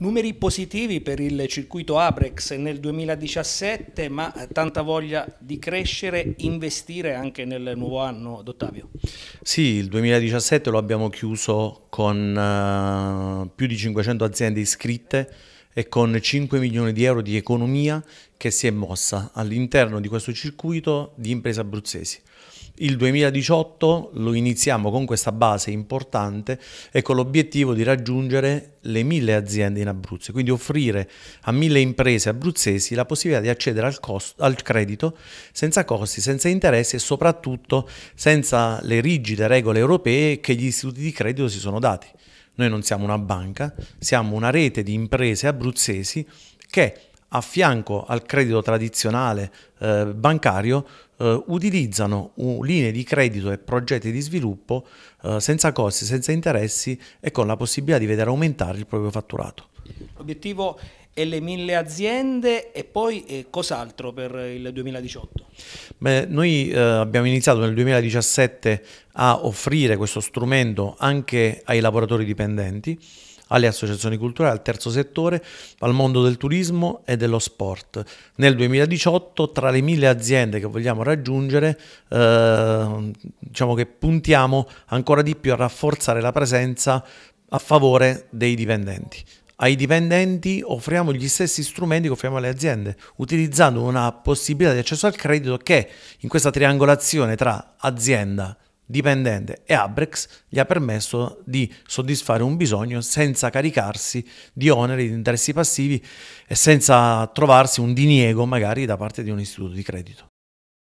Numeri positivi per il circuito Abrex nel 2017, ma tanta voglia di crescere, investire anche nel nuovo anno, D'Ottavio. Sì, il 2017 lo abbiamo chiuso con uh, più di 500 aziende iscritte e con 5 milioni di euro di economia che si è mossa all'interno di questo circuito di imprese abruzzesi. Il 2018 lo iniziamo con questa base importante e con l'obiettivo di raggiungere le mille aziende in Abruzzo, quindi offrire a mille imprese abruzzesi la possibilità di accedere al, costo, al credito senza costi, senza interessi e soprattutto senza le rigide regole europee che gli istituti di credito si sono dati. Noi non siamo una banca, siamo una rete di imprese abruzzesi che a fianco al credito tradizionale eh, bancario eh, utilizzano uh, linee di credito e progetti di sviluppo eh, senza costi, senza interessi e con la possibilità di vedere aumentare il proprio fatturato. L'obiettivo è le mille aziende e poi eh, cos'altro per il 2018? Beh, noi eh, abbiamo iniziato nel 2017 a offrire questo strumento anche ai lavoratori dipendenti alle associazioni culturali, al terzo settore, al mondo del turismo e dello sport. Nel 2018, tra le mille aziende che vogliamo raggiungere, eh, diciamo che puntiamo ancora di più a rafforzare la presenza a favore dei dipendenti ai dipendenti offriamo gli stessi strumenti che offriamo alle aziende, utilizzando una possibilità di accesso al credito che in questa triangolazione tra azienda, dipendente e Abrex gli ha permesso di soddisfare un bisogno senza caricarsi di oneri, di interessi passivi e senza trovarsi un diniego magari da parte di un istituto di credito.